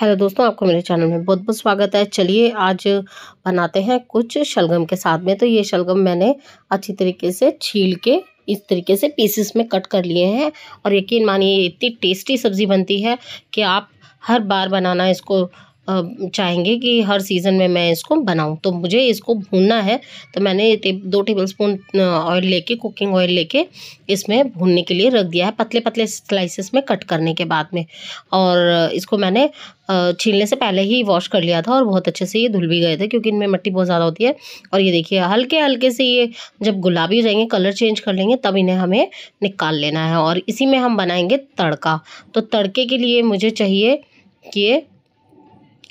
hello दोस्तों आपको मेरे चैनल में बहुत बहुत स्वागत है चलिए आज बनाते हैं कुछ शलगम के साथ में तो ये शलगम मैंने अच्छी तरीके से छील के इस तरीके से पीसेस में कट कर लिए हैं और यकीन मानिए इतनी टेस्टी सब्ज़ी बनती है कि आप हर बार बनाना इसको चाहेंगे कि हर सीज़न में मैं इसको बनाऊं तो मुझे इसको भूनना है तो मैंने दो टेबल स्पून ऑयल लेके कुकिंग ऑयल लेके इसमें भूनने के लिए रख दिया है पतले पतले स्लाइसेस में कट करने के बाद में और इसको मैंने छीलने से पहले ही वॉश कर लिया था और बहुत अच्छे से ये धुल भी गए थे क्योंकि इनमें मट्टी बहुत ज़्यादा होती है और ये देखिए हल्के हल्के से ये जब गुलाबी हो जाएंगे कलर चेंज कर लेंगे तब इन्हें हमें निकाल लेना है और इसी में हम बनाएंगे तड़का तो तड़के के लिए मुझे चाहिए कि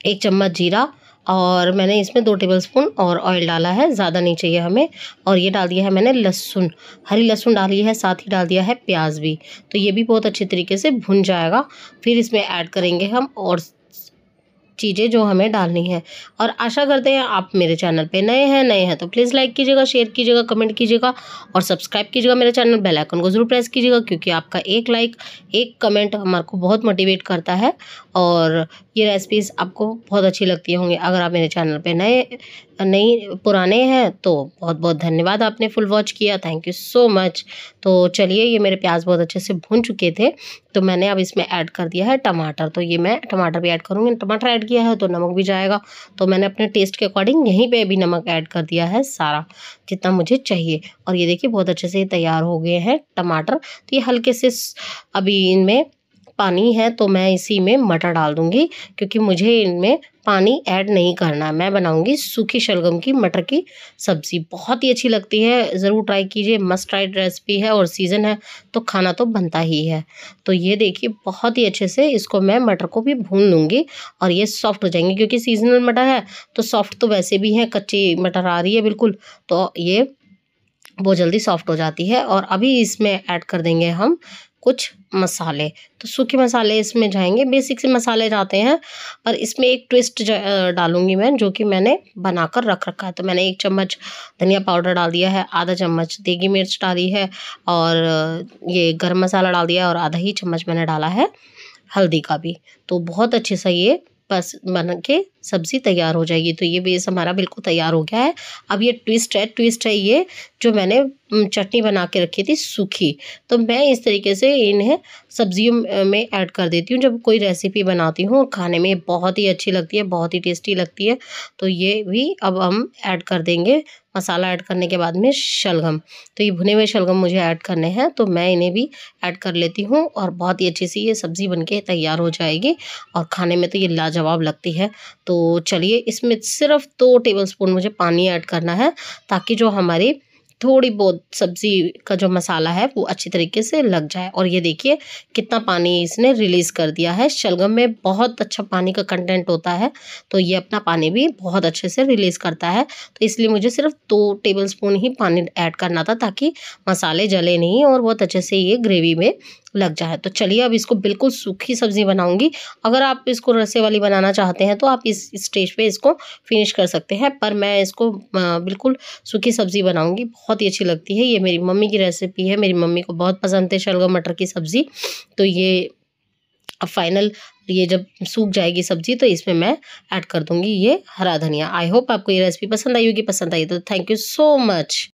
एक चम्मच जीरा और मैंने इसमें दो टेबलस्पून और ऑयल डाला है ज़्यादा नहीं चाहिए हमें और ये डाल दिया है मैंने लहसुन हरी लहसुन डाली है साथ ही डाल दिया है प्याज भी तो ये भी बहुत अच्छे तरीके से भुन जाएगा फिर इसमें ऐड करेंगे हम और चीज़ें जो हमें डालनी है और आशा करते हैं आप मेरे चैनल पे नए हैं नए हैं तो प्लीज़ लाइक कीजिएगा शेयर कीजिएगा कमेंट कीजिएगा और सब्सक्राइब कीजिएगा मेरे चैनल बेल आइकन को ज़रूर प्रेस कीजिएगा क्योंकि आपका एक लाइक एक कमेंट हमारे को बहुत मोटिवेट करता है और ये रेसिपीज़ आपको बहुत अच्छी लगती होंगी अगर आप मेरे चैनल पर नए नई पुराने हैं तो बहुत बहुत धन्यवाद आपने फुल वॉच किया थैंक यू सो मच तो चलिए ये मेरे प्याज बहुत अच्छे से भून चुके थे तो मैंने अब इसमें ऐड कर दिया है टमाटर तो ये मैं टमाटर भी ऐड करूँगी टमाटर ऐड ऐड किया है तो नमक भी जाएगा तो मैंने अपने टेस्ट के अकॉर्डिंग यहीं पे भी नमक ऐड कर दिया है सारा जितना मुझे चाहिए और ये देखिए बहुत अच्छे से तैयार हो गए हैं टमाटर तो ये हल्के से अभी इनमें पानी है तो मैं इसी में मटर डाल दूंगी क्योंकि मुझे इनमें पानी ऐड नहीं करना है मैं बनाऊँगी सूखी शलगम की मटर की सब्ज़ी बहुत ही अच्छी लगती है ज़रूर ट्राई कीजिए मस्ट ट्राइड रेसिपी है और सीज़न है तो खाना तो बनता ही है तो ये देखिए बहुत ही अच्छे से इसको मैं मटर को भी भून लूँगी और ये सॉफ्ट हो जाएंगे क्योंकि सीजनल मटर है तो सॉफ्ट तो वैसे भी हैं कच्ची मटर आ रही है बिल्कुल तो ये वो जल्दी सॉफ्ट हो जाती है और अभी इसमें ऐड कर देंगे हम कुछ मसाले तो सूखे मसाले इसमें जाएंगे बेसिक से मसाले जाते हैं पर इसमें एक ट्विस्ट डालूंगी मैं जो कि मैंने बनाकर रख रखा है तो मैंने एक चम्मच धनिया पाउडर डाल दिया है आधा चम्मच देगी मिर्च डाली है और ये गर्म मसाला डाल दिया है और आधा ही चम्मच मैंने डाला है हल्दी का भी तो बहुत अच्छे से ये बस बन के सब्ज़ी तैयार हो जाएगी तो ये बेस हमारा बिल्कुल तैयार हो गया है अब ये ट्विस्ट है ट्विस्ट है ये जो मैंने चटनी बना के रखी थी सूखी तो मैं इस तरीके से इन्हें सब्जियों में ऐड कर देती हूँ जब कोई रेसिपी बनाती हूँ खाने में बहुत ही अच्छी लगती है बहुत ही टेस्टी लगती है तो ये भी अब हम ऐड कर देंगे मसाला ऐड करने के बाद में शलगम तो ये भुने हुए शलगम मुझे ऐड करने हैं तो मैं इन्हें भी ऐड कर लेती हूँ और बहुत ही अच्छी सी ये सब्ज़ी बन के तैयार हो जाएगी और खाने में तो ये लाजवाब लगती है तो चलिए इसमें सिर्फ दो टेबल स्पून मुझे पानी ऐड करना है ताकि जो हमारी थोड़ी बहुत सब्ज़ी का जो मसाला है वो अच्छी तरीके से लग जाए और ये देखिए कितना पानी इसने रिलीज़ कर दिया है शलगम में बहुत अच्छा पानी का कंटेंट होता है तो ये अपना पानी भी बहुत अच्छे से रिलीज़ करता है तो इसलिए मुझे सिर्फ दो टेबल स्पून ही पानी ऐड करना था ताकि मसाले जले नहीं और बहुत अच्छे से ये ग्रेवी में लग जाए तो चलिए अब इसको बिल्कुल सूखी सब्ज़ी बनाऊंगी अगर आप इसको रसे वाली बनाना चाहते हैं तो आप इस स्टेज पे इसको फिनिश कर सकते हैं पर मैं इसको बिल्कुल सूखी सब्ज़ी बनाऊंगी बहुत ही अच्छी लगती है ये मेरी मम्मी की रेसिपी है मेरी मम्मी को बहुत पसंद है शलगम मटर की सब्ज़ी तो ये अब फाइनल ये जब सूख जाएगी सब्जी तो इसमें मैं ऐड कर दूंगी ये हरा धनिया आई होप आपको ये रेसिपी पसंद आई होगी पसंद आई तो थैंक यू सो मच